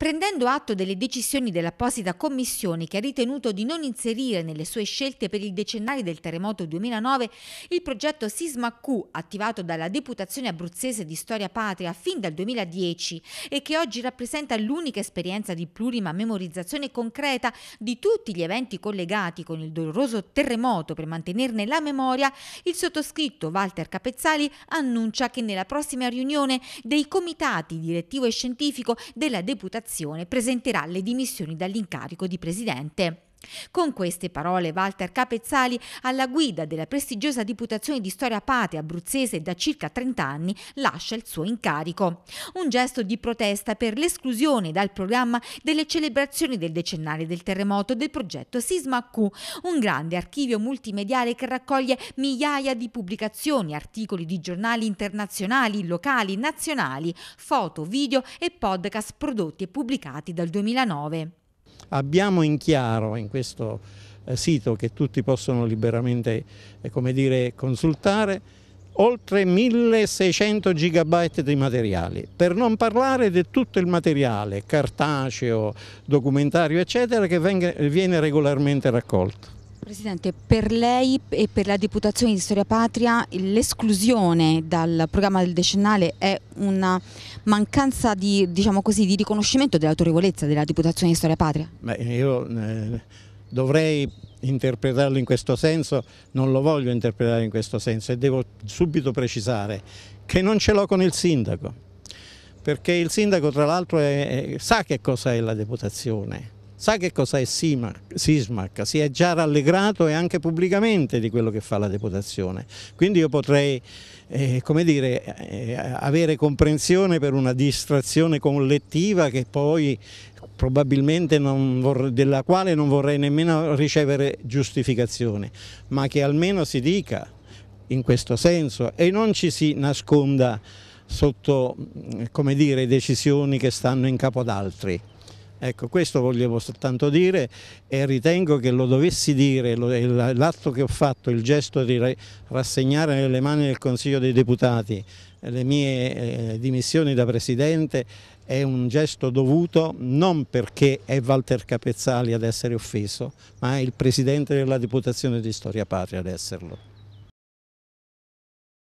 Prendendo atto delle decisioni dell'apposita commissione che ha ritenuto di non inserire nelle sue scelte per il decennale del terremoto 2009 il progetto Sisma Q attivato dalla Deputazione abruzzese di Storia Patria fin dal 2010 e che oggi rappresenta l'unica esperienza di plurima memorizzazione concreta di tutti gli eventi collegati con il doloroso terremoto per mantenerne la memoria, il sottoscritto Walter Capezzali annuncia che nella prossima riunione dei comitati direttivo e scientifico della Deputazione Federazione presenterà le dimissioni dall'incarico di presidente. Con queste parole Walter Capezzali, alla guida della prestigiosa Diputazione di Storia Patria abruzzese da circa 30 anni, lascia il suo incarico. Un gesto di protesta per l'esclusione dal programma delle celebrazioni del decennale del terremoto del progetto Sisma Q, un grande archivio multimediale che raccoglie migliaia di pubblicazioni, articoli di giornali internazionali, locali, nazionali, foto, video e podcast prodotti e pubblicati dal 2009 abbiamo in chiaro in questo eh, sito che tutti possono liberamente eh, dire, consultare oltre 1600 gigabyte di materiali, per non parlare di tutto il materiale cartaceo, documentario eccetera che viene regolarmente raccolto. Presidente, per lei e per la Deputazione di Storia Patria l'esclusione dal programma del decennale è una mancanza di, diciamo così, di riconoscimento dell'autorevolezza della Deputazione di Storia Patria? Beh, io eh, dovrei interpretarlo in questo senso, non lo voglio interpretare in questo senso e devo subito precisare che non ce l'ho con il sindaco, perché il sindaco tra l'altro sa che cosa è la deputazione, Sa che cos'è Sismac? Si è già rallegrato e anche pubblicamente di quello che fa la deputazione. Quindi io potrei eh, come dire, eh, avere comprensione per una distrazione collettiva che poi probabilmente vorrei, della quale non vorrei nemmeno ricevere giustificazione, ma che almeno si dica in questo senso e non ci si nasconda sotto mm, come dire, decisioni che stanno in capo ad altri. Ecco, questo volevo soltanto dire e ritengo che lo dovessi dire, l'atto che ho fatto, il gesto di rassegnare nelle mani del Consiglio dei Deputati eh, le mie eh, dimissioni da Presidente è un gesto dovuto non perché è Walter Capezzali ad essere offeso, ma è il Presidente della Deputazione di Storia Patria ad esserlo.